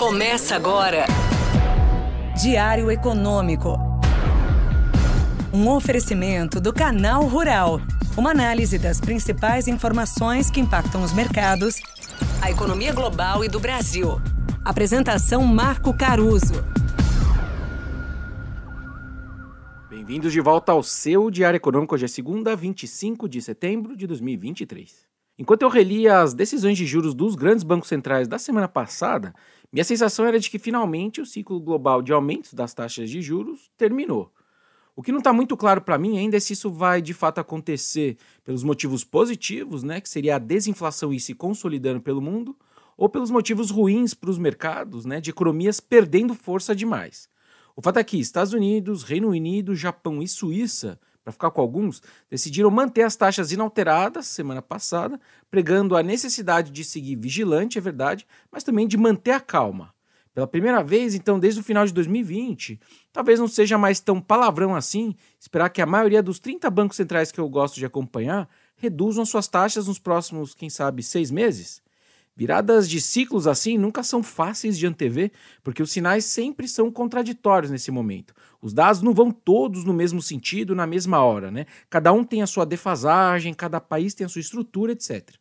Começa agora. Diário Econômico. Um oferecimento do Canal Rural. Uma análise das principais informações que impactam os mercados, a economia global e do Brasil. Apresentação Marco Caruso. Bem-vindos de volta ao seu Diário Econômico. Hoje é segunda, 25 de setembro de 2023. Enquanto eu relia as decisões de juros dos grandes bancos centrais da semana passada, minha sensação era de que finalmente o ciclo global de aumentos das taxas de juros terminou. O que não está muito claro para mim ainda é se isso vai de fato acontecer pelos motivos positivos, né, que seria a desinflação e se consolidando pelo mundo, ou pelos motivos ruins para os mercados, né, de economias perdendo força demais. O fato é que Estados Unidos, Reino Unido, Japão e Suíça para ficar com alguns, decidiram manter as taxas inalteradas semana passada, pregando a necessidade de seguir vigilante, é verdade, mas também de manter a calma. Pela primeira vez, então, desde o final de 2020, talvez não seja mais tão palavrão assim esperar que a maioria dos 30 bancos centrais que eu gosto de acompanhar reduzam suas taxas nos próximos, quem sabe, seis meses. Viradas de ciclos assim nunca são fáceis de antever, porque os sinais sempre são contraditórios nesse momento. Os dados não vão todos no mesmo sentido na mesma hora, né? Cada um tem a sua defasagem, cada país tem a sua estrutura, etc.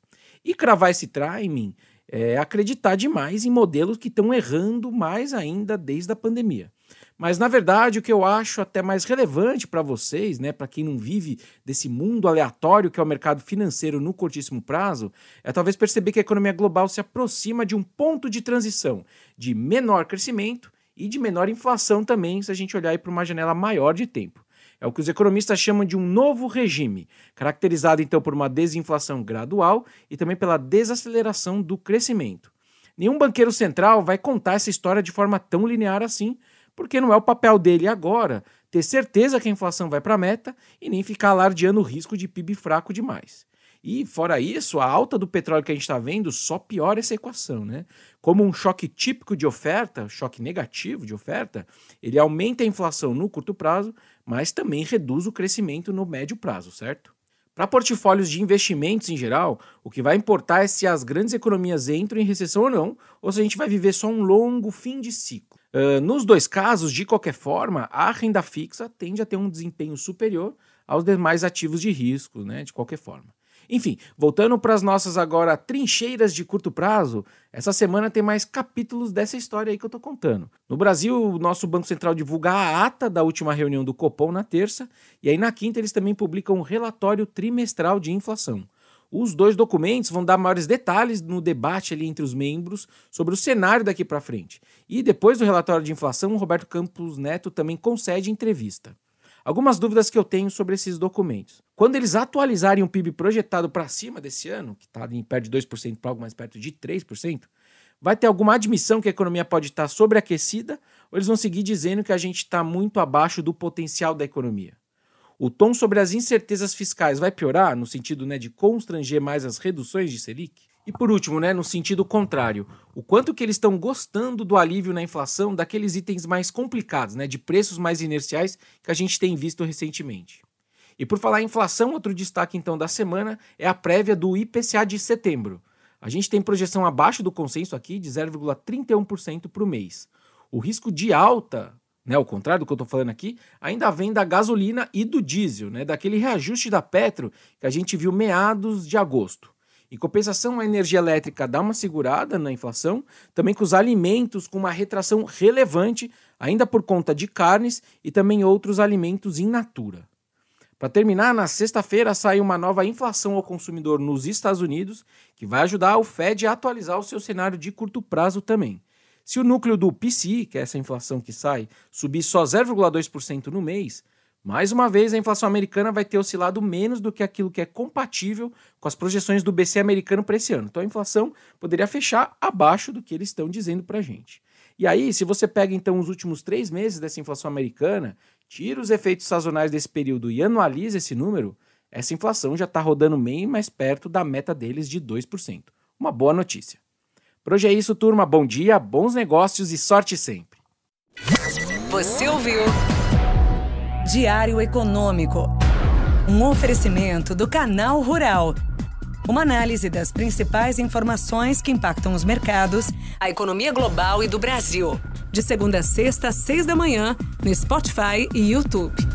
E cravar esse timing é acreditar demais em modelos que estão errando mais ainda desde a pandemia. Mas na verdade, o que eu acho até mais relevante para vocês, né, para quem não vive desse mundo aleatório que é o mercado financeiro no curtíssimo prazo, é talvez perceber que a economia global se aproxima de um ponto de transição de menor crescimento e de menor inflação também, se a gente olhar para uma janela maior de tempo. É o que os economistas chamam de um novo regime, caracterizado então por uma desinflação gradual e também pela desaceleração do crescimento. Nenhum banqueiro central vai contar essa história de forma tão linear assim, porque não é o papel dele agora ter certeza que a inflação vai para a meta e nem ficar alardeando o risco de PIB fraco demais. E, fora isso, a alta do petróleo que a gente está vendo só piora essa equação, né? Como um choque típico de oferta, choque negativo de oferta, ele aumenta a inflação no curto prazo, mas também reduz o crescimento no médio prazo, certo? Para portfólios de investimentos em geral, o que vai importar é se as grandes economias entram em recessão ou não, ou se a gente vai viver só um longo fim de ciclo. Uh, nos dois casos, de qualquer forma, a renda fixa tende a ter um desempenho superior aos demais ativos de risco, né? De qualquer forma. Enfim, voltando para as nossas agora trincheiras de curto prazo, essa semana tem mais capítulos dessa história aí que eu estou contando. No Brasil, o nosso Banco Central divulga a ata da última reunião do Copom na terça, e aí na quinta eles também publicam um relatório trimestral de inflação. Os dois documentos vão dar maiores detalhes no debate ali entre os membros sobre o cenário daqui para frente. E depois do relatório de inflação, o Roberto Campos Neto também concede entrevista. Algumas dúvidas que eu tenho sobre esses documentos. Quando eles atualizarem o PIB projetado para cima desse ano, que está em perto de 2% para algo mais perto de 3%, vai ter alguma admissão que a economia pode estar tá sobreaquecida ou eles vão seguir dizendo que a gente está muito abaixo do potencial da economia? o tom sobre as incertezas fiscais vai piorar no sentido né, de constranger mais as reduções de Selic? E por último, né, no sentido contrário, o quanto que eles estão gostando do alívio na inflação daqueles itens mais complicados, né, de preços mais inerciais que a gente tem visto recentemente. E por falar em inflação, outro destaque então da semana é a prévia do IPCA de setembro. A gente tem projeção abaixo do consenso aqui de 0,31% para o mês. O risco de alta né, ao contrário do que eu estou falando aqui, ainda vem da gasolina e do diesel, né, daquele reajuste da Petro que a gente viu meados de agosto. Em compensação, a energia elétrica dá uma segurada na inflação, também com os alimentos com uma retração relevante, ainda por conta de carnes e também outros alimentos in natura. Para terminar, na sexta-feira sai uma nova inflação ao consumidor nos Estados Unidos, que vai ajudar o Fed a atualizar o seu cenário de curto prazo também. Se o núcleo do PCI, que é essa inflação que sai, subir só 0,2% no mês, mais uma vez a inflação americana vai ter oscilado menos do que aquilo que é compatível com as projeções do BC americano para esse ano. Então a inflação poderia fechar abaixo do que eles estão dizendo para a gente. E aí, se você pega então os últimos três meses dessa inflação americana, tira os efeitos sazonais desse período e anualiza esse número, essa inflação já está rodando bem mais perto da meta deles de 2%. Uma boa notícia. Por hoje é isso, turma. Bom dia, bons negócios e sorte sempre. Você ouviu? Diário Econômico. Um oferecimento do Canal Rural. Uma análise das principais informações que impactam os mercados, a economia global e do Brasil. De segunda a sexta, às seis da manhã, no Spotify e YouTube.